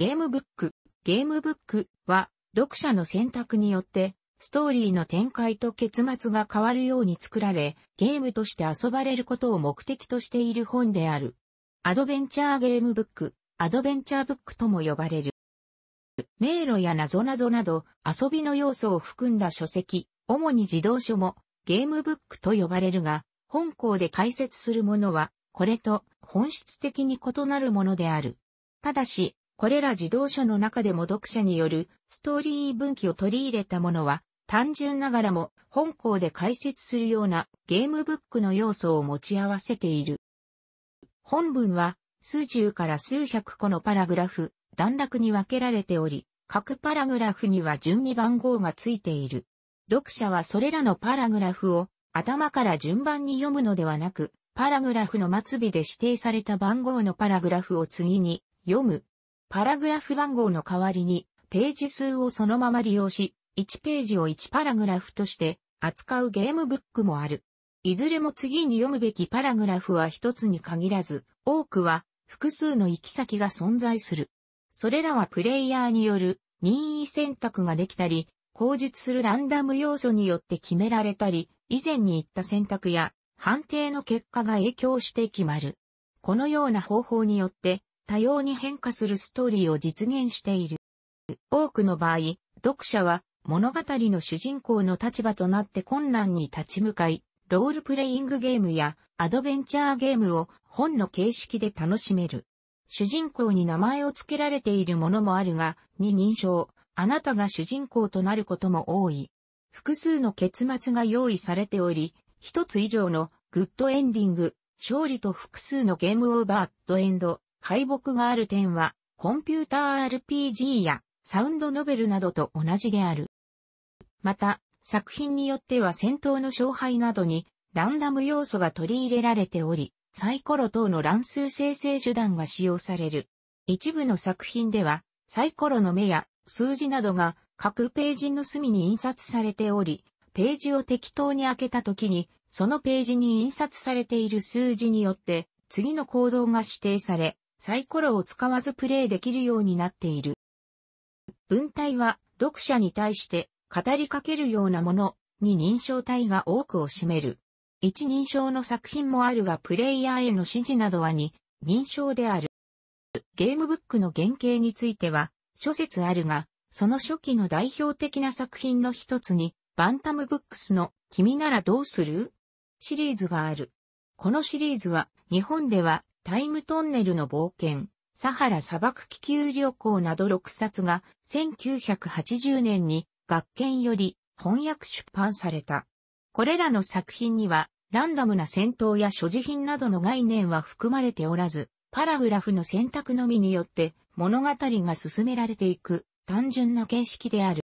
ゲームブック、ゲームブックは読者の選択によってストーリーの展開と結末が変わるように作られ、ゲームとして遊ばれることを目的としている本である。アドベンチャーゲームブック、アドベンチャーブックとも呼ばれる。迷路や謎々など遊びの要素を含んだ書籍、主に児童書もゲームブックと呼ばれるが、本校で解説するものは、これと本質的に異なるものである。ただし、これら自動車の中でも読者によるストーリー分岐を取り入れたものは、単純ながらも本校で解説するようなゲームブックの要素を持ち合わせている。本文は数十から数百個のパラグラフ、段落に分けられており、各パラグラフには順に番号がついている。読者はそれらのパラグラフを頭から順番に読むのではなく、パラグラフの末尾で指定された番号のパラグラフを次に読むパラグラフ番号の代わりに、ページ数をそのまま利用し、1ページを1パラグラフとして扱うゲームブックもある。いずれも次に読むべきパラグラフは一つに限らず、多くは複数の行き先が存在する。それらはプレイヤーによる任意選択ができたり、口述するランダム要素によって決められたり、以前に言った選択や判定の結果が影響して決まる。このような方法によって、多様に変化するストーリーを実現している。多くの場合、読者は物語の主人公の立場となって困難に立ち向かい、ロールプレイングゲームやアドベンチャーゲームを本の形式で楽しめる。主人公に名前を付けられているものもあるが、に認証、あなたが主人公となることも多い。複数の結末が用意されており、一つ以上のグッドエンディング、勝利と複数のゲームオーバードエンド、敗北がある点は、コンピューター RPG やサウンドノベルなどと同じである。また、作品によっては戦闘の勝敗などにランダム要素が取り入れられており、サイコロ等の乱数生成手段が使用される。一部の作品では、サイコロの目や数字などが各ページの隅に印刷されており、ページを適当に開けた時に、そのページに印刷されている数字によって、次の行動が指定され、サイコロを使わずプレイできるようになっている。文体は読者に対して語りかけるようなものに認証体が多くを占める。一認証の作品もあるがプレイヤーへの指示などはに認証である。ゲームブックの原型については諸説あるが、その初期の代表的な作品の一つに、バンタムブックスの君ならどうするシリーズがある。このシリーズは日本ではタイムトンネルの冒険、サハラ砂漠気球旅行など6冊が1980年に学研より翻訳出版された。これらの作品にはランダムな戦闘や所持品などの概念は含まれておらず、パラグラフの選択のみによって物語が進められていく単純な形式である。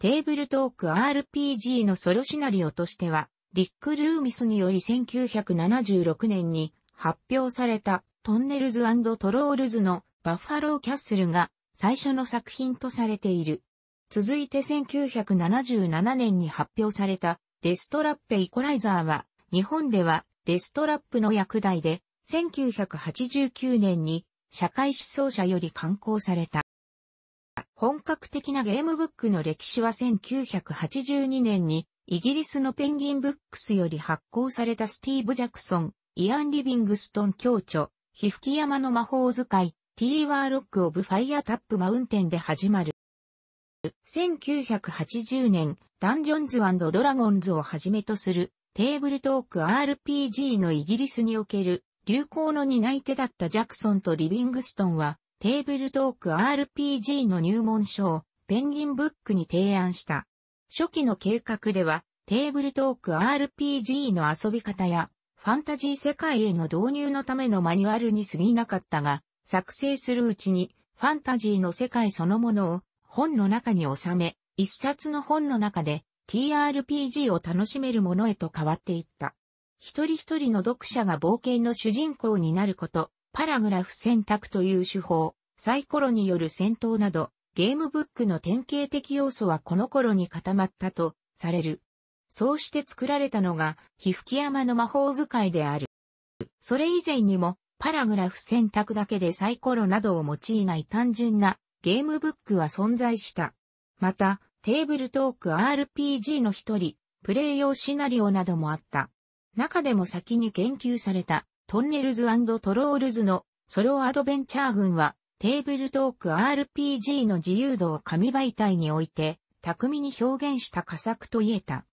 テーブルトーク RPG のソロシナリオとしては、リック・ルーミスにより1976年に発表されたトンネルズトロールズのバッファローキャッスルが最初の作品とされている。続いて1977年に発表されたデストラッペイコライザーは日本ではデストラップの役題で1989年に社会思想者より刊行された。本格的なゲームブックの歴史は1982年にイギリスのペンギンブックスより発行されたスティーブ・ジャクソンイアン・リビングストン教著、皮吹山の魔法使い、T. ワーロック・オブ・ファイア・タップ・マウンテンで始まる。1980年、ダンジョンズドラゴンズをはじめとするテーブルトーク RPG のイギリスにおける流行の担い手だったジャクソンとリビングストンはテーブルトーク RPG の入門書をペンギンブックに提案した。初期の計画ではテーブルトーク RPG の遊び方やファンタジー世界への導入のためのマニュアルに過ぎなかったが、作成するうちにファンタジーの世界そのものを本の中に収め、一冊の本の中で TRPG を楽しめるものへと変わっていった。一人一人の読者が冒険の主人公になること、パラグラフ選択という手法、サイコロによる戦闘など、ゲームブックの典型的要素はこの頃に固まったとされる。そうして作られたのが、皮き山の魔法使いである。それ以前にも、パラグラフ選択だけでサイコロなどを用いない単純なゲームブックは存在した。また、テーブルトーク RPG の一人、プレイ用シナリオなどもあった。中でも先に研究された、トンネルズトロールズのソロアドベンチャー群は、テーブルトーク RPG の自由度を紙媒体において、巧みに表現した佳作と言えた。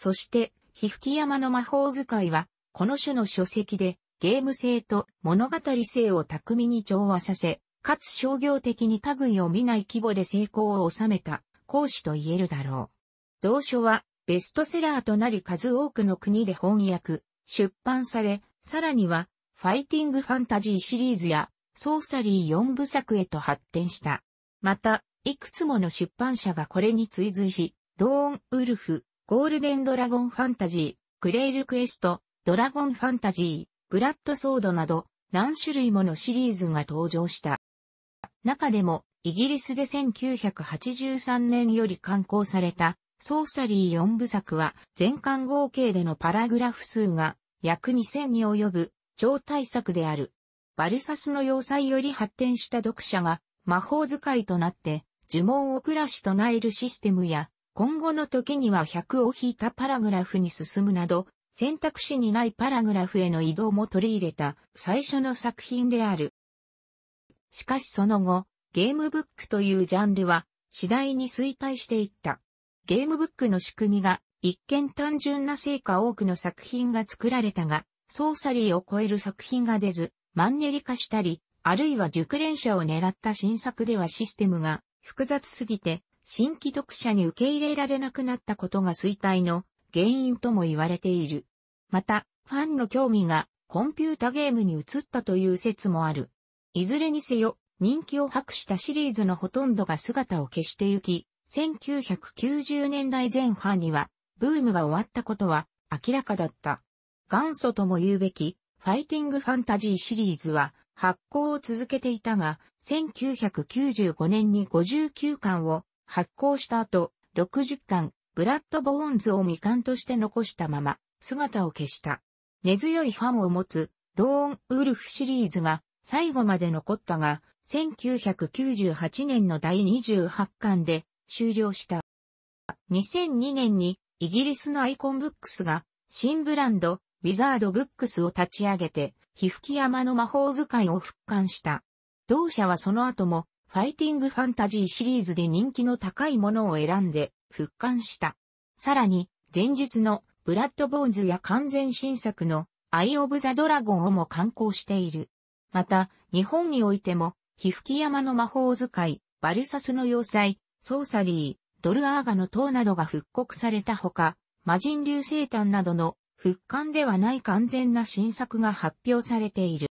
そして、皮吹山の魔法使いは、この種の書籍で、ゲーム性と物語性を巧みに調和させ、かつ商業的に類を見ない規模で成功を収めた、講師と言えるだろう。同書は、ベストセラーとなり数多くの国で翻訳、出版され、さらには、ファイティングファンタジーシリーズや、ソーサリー4部作へと発展した。また、いくつもの出版社がこれに追随し、ローン・ウルフ、ゴールデンドラゴンファンタジー、クレイルクエスト、ドラゴンファンタジー、ブラッドソードなど何種類ものシリーズが登場した。中でも、イギリスで1983年より刊行されたソーサリー4部作は全巻合計でのパラグラフ数が約2000に及ぶ超大作である。バルサスの要塞より発展した読者が魔法使いとなって呪文を暮らし唱えるシステムや今後の時には100を引いたパラグラフに進むなど、選択肢にないパラグラフへの移動も取り入れた最初の作品である。しかしその後、ゲームブックというジャンルは次第に衰退していった。ゲームブックの仕組みが一見単純な成果多くの作品が作られたが、ソーサリーを超える作品が出ず、マンネリ化したり、あるいは熟練者を狙った新作ではシステムが複雑すぎて新規読者に受け入れられなくなったことが衰退の原因とも言われている。また、ファンの興味がコンピュータゲームに移ったという説もある。いずれにせよ、人気を博したシリーズのほとんどが姿を消してゆき、1990年代前半には、ブームが終わったことは明らかだった。元祖とも言うべき、ファイティングファンタジーシリーズは発行を続けていたが、1995年に59巻を発行した後、60巻、ブラッド・ボーンズを未完として残したまま、姿を消した。根強いファンを持つ、ローン・ウルフシリーズが最後まで残ったが、1998年の第28巻で終了した。2002年にイギリスのアイコンブックスが新ブランドウィザードブックスを立ち上げて、皮ふき山の魔法使いを復刊した。同社はその後もファイティングファンタジーシリーズで人気の高いものを選んで復刊した。さらに、前述のブラッドボーンズや完全新作のアイ・オブ・ザ・ドラゴンをも刊行している。また、日本においても、皮吹山の魔法使い、バルサスの要塞、ソーサリー、ドルアーガの塔などが復刻されたほか、魔人流星誕などの復刊ではない完全な新作が発表されている。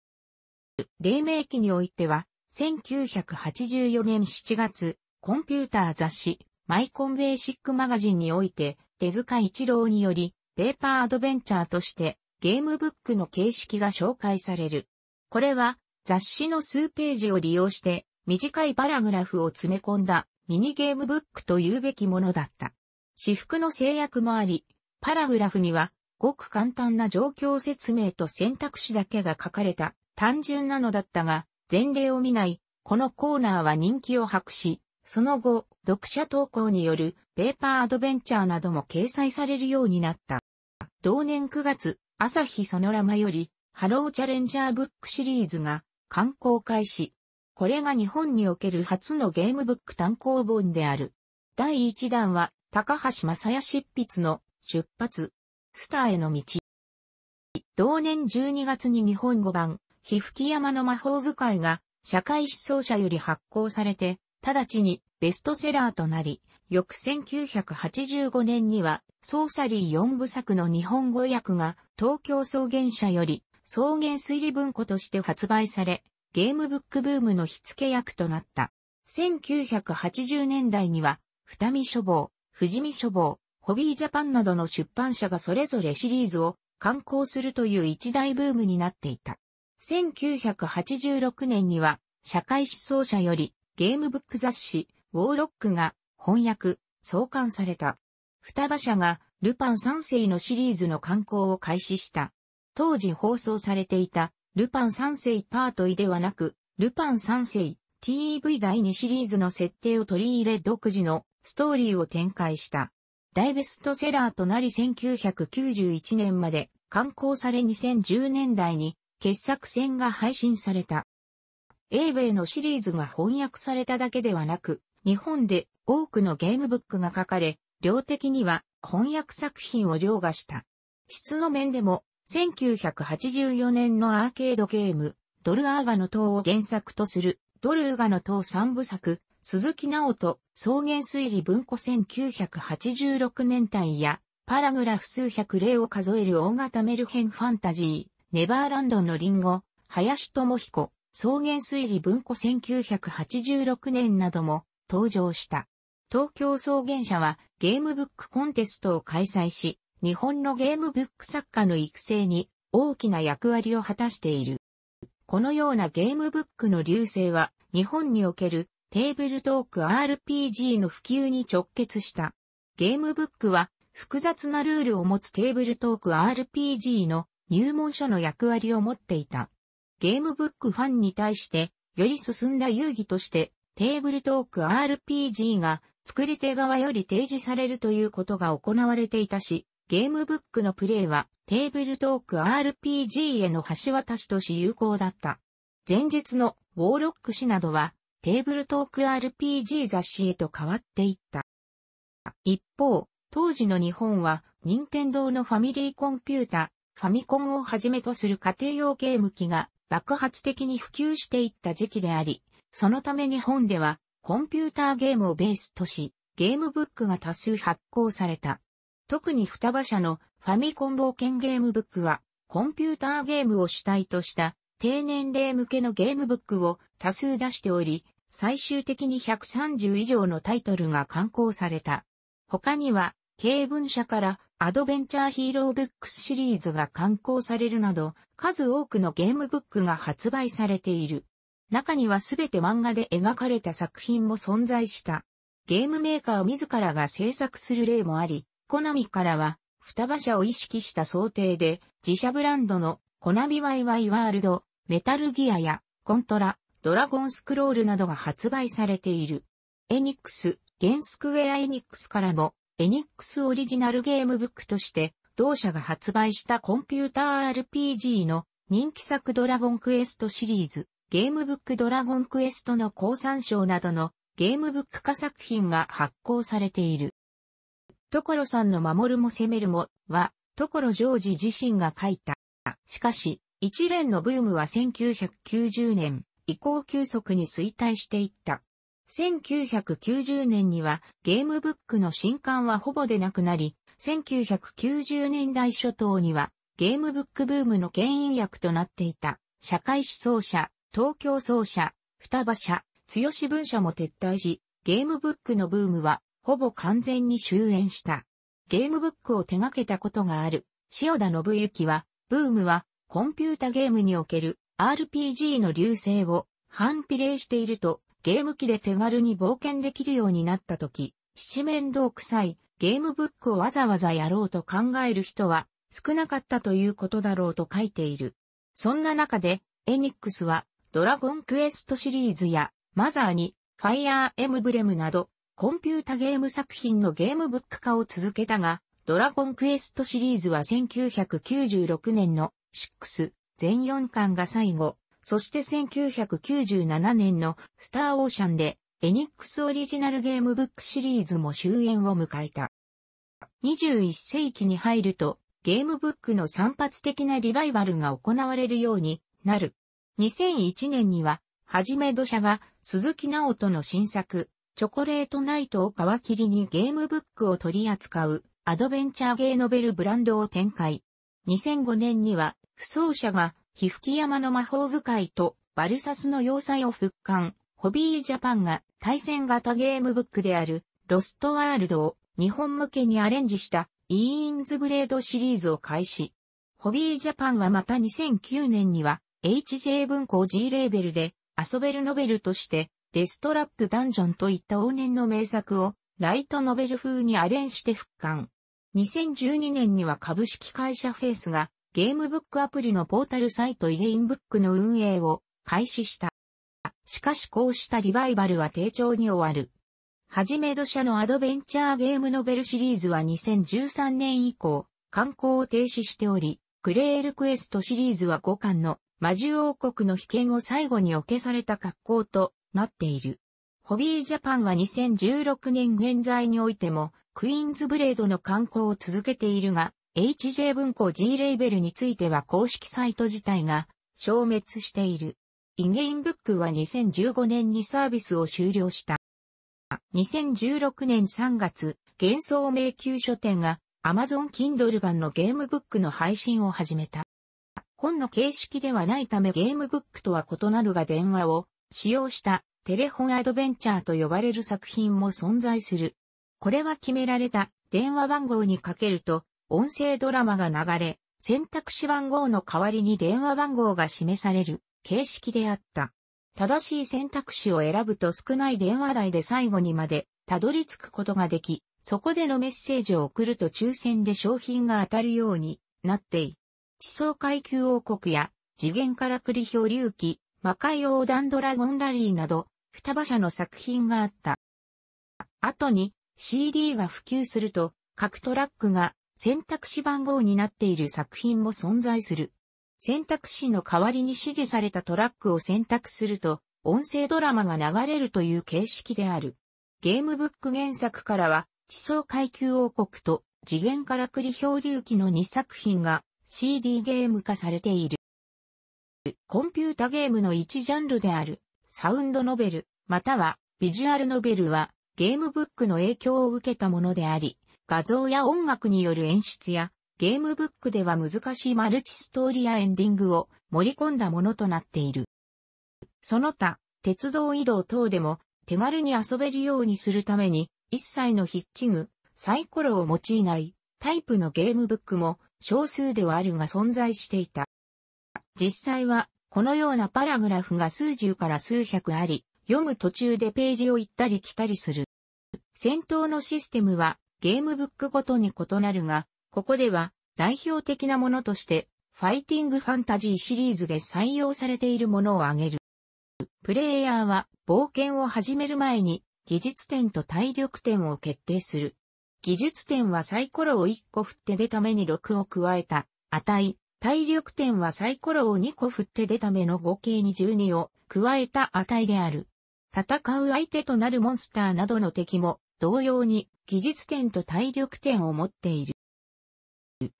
黎明期においては、1984年7月、コンピューター雑誌、マイコンベーシックマガジンにおいて、手塚一郎により、ペーパーアドベンチャーとして、ゲームブックの形式が紹介される。これは、雑誌の数ページを利用して、短いパラグラフを詰め込んだ、ミニゲームブックと言うべきものだった。私服の制約もあり、パラグラフには、ごく簡単な状況説明と選択肢だけが書かれた、単純なのだったが、前例を見ない、このコーナーは人気を博し、その後、読者投稿によるペーパーアドベンチャーなども掲載されるようになった。同年9月、朝日ソノラマより、ハローチャレンジャーブックシリーズが刊行開始。これが日本における初のゲームブック単行本である。第1弾は、高橋正也執筆の出発、スターへの道。同年12月に日本語版、火吹山の魔法使いが、社会思想者より発行されて、直ちにベストセラーとなり、翌1985年には、ソーサリー4部作の日本語訳が、東京草原社より、草原推理文庫として発売され、ゲームブックブームの火付け役となった。1980年代には、二見書房、藤見書房、ホビージャパンなどの出版社がそれぞれシリーズを刊行するという一大ブームになっていた。1986年には、社会思想者よりゲームブック雑誌、ウォーロックが翻訳、創刊された。双葉社がルパン三世のシリーズの刊行を開始した。当時放送されていたルパン三世パートイではなく、ルパン三世 TV 第2シリーズの設定を取り入れ独自のストーリーを展開した。大ベストセラーとなり1991年まで刊行され2010年代に傑作選が配信された。英米のシリーズが翻訳されただけではなく、日本で多くのゲームブックが書かれ、量的には翻訳作品を凌駕した。質の面でも、1984年のアーケードゲーム、ドルアーガの塔を原作とする、ドルーガの塔三部作、鈴木直人、草原推理文庫1986年代や、パラグラフ数百例を数える大型メルヘンファンタジー、ネバーランドのリンゴ、林智彦、草原推理文庫1986年なども登場した。東京草原社はゲームブックコンテストを開催し、日本のゲームブック作家の育成に大きな役割を果たしている。このようなゲームブックの流星は日本におけるテーブルトーク RPG の普及に直結した。ゲームブックは複雑なルールを持つテーブルトーク RPG の入門書の役割を持っていた。ゲームブックファンに対して、より進んだ遊戯として、テーブルトーク RPG が作り手側より提示されるということが行われていたし、ゲームブックのプレイはテーブルトーク RPG への橋渡しとし有効だった。前日のウォーロック氏などはテーブルトーク RPG 雑誌へと変わっていった。一方、当時の日本は任天堂のファミリーコンピュータファミコンをはじめとする家庭用ゲーム機が爆発的に普及していった時期であり、そのため日本ではコンピューターゲームをベースとし、ゲームブックが多数発行された。特に双葉社のファミコン冒険ゲームブックは、コンピューターゲームを主体とした低年齢向けのゲームブックを多数出しており、最終的に130以上のタイトルが刊行された。他には、経文社からアドベンチャーヒーローブックスシリーズが刊行されるなど、数多くのゲームブックが発売されている。中にはすべて漫画で描かれた作品も存在した。ゲームメーカー自らが制作する例もあり、コナミからは、双葉社を意識した想定で、自社ブランドのコナミワイワイワールド、メタルギアやコントラ、ドラゴンスクロールなどが発売されている。エニックス、ゲンスクウェアエニックスからも、エニックスオリジナルゲームブックとして、同社が発売したコンピューター RPG の人気作ドラゴンクエストシリーズ、ゲームブックドラゴンクエストの高参賞などのゲームブック化作品が発行されている。所さんの守るも攻めるもは、所ジョージ自身が書いた。しかし、一連のブームは1990年以降急速に衰退していった。1990年にはゲームブックの新刊はほぼでなくなり、1990年代初頭にはゲームブックブームの牽引役となっていた社会思想者、東京奏者、双葉社、強し文社も撤退し、ゲームブックのブームはほぼ完全に終焉した。ゲームブックを手掛けたことがある塩田信之は、ブームはコンピュータゲームにおける RPG の流星を反比例しているとゲーム機で手軽に冒険できるようになった時、七面倒くさいゲームブックをわざわざやろうと考える人は少なかったということだろうと書いている。そんな中で、エニックスはドラゴンクエストシリーズやマザーにファイアーエムブレムなどコンピュータゲーム作品のゲームブック化を続けたが、ドラゴンクエストシリーズは1996年の6全4巻が最後、そして1997年のスターオーシャンでエニックスオリジナルゲームブックシリーズも終焉を迎えた。21世紀に入るとゲームブックの散発的なリバイバルが行われるようになる。2001年には、はじめ土社が鈴木直人の新作、チョコレートナイトを皮切りにゲームブックを取り扱うアドベンチャーゲーノベルブランドを展開。2005年には、不走者が皮吹山の魔法使いとバルサスの要塞を復刊、ホビージャパンが対戦型ゲームブックであるロストワールドを日本向けにアレンジしたイーンズブレードシリーズを開始。ホビージャパンはまた2009年には HJ 文庫 G レーベルで遊べるノベルとしてデストラップダンジョンといった往年の名作をライトノベル風にアレンジして復刊。2012年には株式会社フェイスがゲームブックアプリのポータルサイトイゲインブックの運営を開始した。しかしこうしたリバイバルは低調に終わる。はじめ土社のアドベンチャーゲームノベルシリーズは2013年以降、観光を停止しており、クレールクエストシリーズは5巻の魔獣王国の被験を最後にお消された格好となっている。ホビージャパンは2016年現在においても、クイーンズブレードの観光を続けているが、HJ 文庫 G レーベルについては公式サイト自体が消滅している。イゲインブックは2015年にサービスを終了した。2016年3月、幻想迷宮書店が Amazon Kindle 版のゲームブックの配信を始めた。本の形式ではないためゲームブックとは異なるが電話を使用したテレフォンアドベンチャーと呼ばれる作品も存在する。これは決められた電話番号にかけると音声ドラマが流れ、選択肢番号の代わりに電話番号が示される形式であった。正しい選択肢を選ぶと少ない電話代で最後にまでたどり着くことができ、そこでのメッセージを送ると抽選で商品が当たるようになってい。地層階級王国や次元から栗漂流記、魔界横断ドラゴンラリーなど、双馬車の作品があった。後に CD が普及すると、各トラックが選択肢番号になっている作品も存在する。選択肢の代わりに指示されたトラックを選択すると、音声ドラマが流れるという形式である。ゲームブック原作からは、地層階級王国と次元からり漂流記の2作品が CD ゲーム化されている。コンピュータゲームの1ジャンルであるサウンドノベルまたはビジュアルノベルはゲームブックの影響を受けたものであり、画像や音楽による演出や、ゲームブックでは難しいマルチストーリーやエンディングを盛り込んだものとなっている。その他、鉄道移動等でも手軽に遊べるようにするために、一切の筆記具、サイコロを用いないタイプのゲームブックも少数ではあるが存在していた。実際は、このようなパラグラフが数十から数百あり、読む途中でページを行ったり来たりする。戦闘のシステムはゲームブックごとに異なるが、ここでは代表的なものとして、ファイティングファンタジーシリーズで採用されているものを挙げる。プレイヤーは冒険を始める前に技術点と体力点を決定する。技術点はサイコロを1個振って出た目に6を加えた値。体力点はサイコロを2個振って出た目の合計に12を加えた値である。戦う相手となるモンスターなどの敵も同様に技術点と体力点を持っている。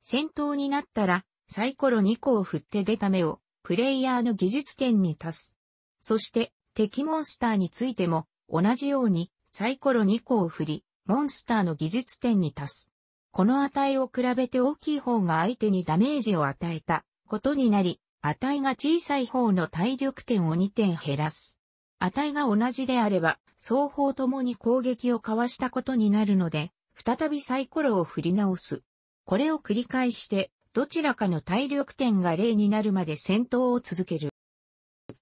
戦闘になったらサイコロ2個を振って出た目をプレイヤーの技術点に足す。そして敵モンスターについても同じようにサイコロ2個を振り、モンスターの技術点に足す。この値を比べて大きい方が相手にダメージを与えたことになり、値が小さい方の体力点を2点減らす。値が同じであれば、双方ともに攻撃を交わしたことになるので、再びサイコロを振り直す。これを繰り返して、どちらかの体力点が0になるまで戦闘を続ける。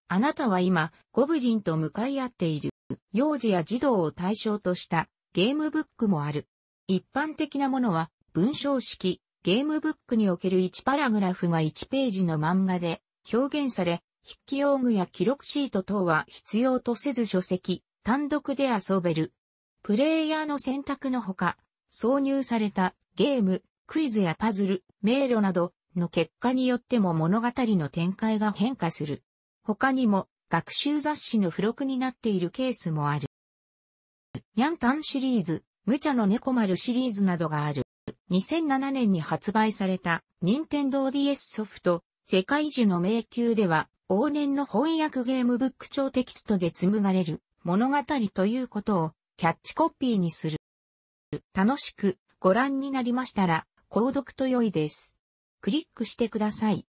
あなたは今、ゴブリンと向かい合っている、幼児や児童を対象としたゲームブックもある。一般的なものは、文章式、ゲームブックにおける1パラグラフが1ページの漫画で表現され、筆記用具や記録シート等は必要とせず書籍、単独で遊べる。プレイヤーの選択のほか、挿入されたゲーム、クイズやパズル、迷路などの結果によっても物語の展開が変化する。他にも学習雑誌の付録になっているケースもある。ニャンタンシリーズ、無茶の猫丸シリーズなどがある。2007年に発売された任天堂 DS ソフト、世界樹の迷宮では往年の翻訳ゲームブック超テキストで紡がれる物語ということをキャッチコピーにする。楽しくご覧になりましたら、購読と良いです。クリックしてください。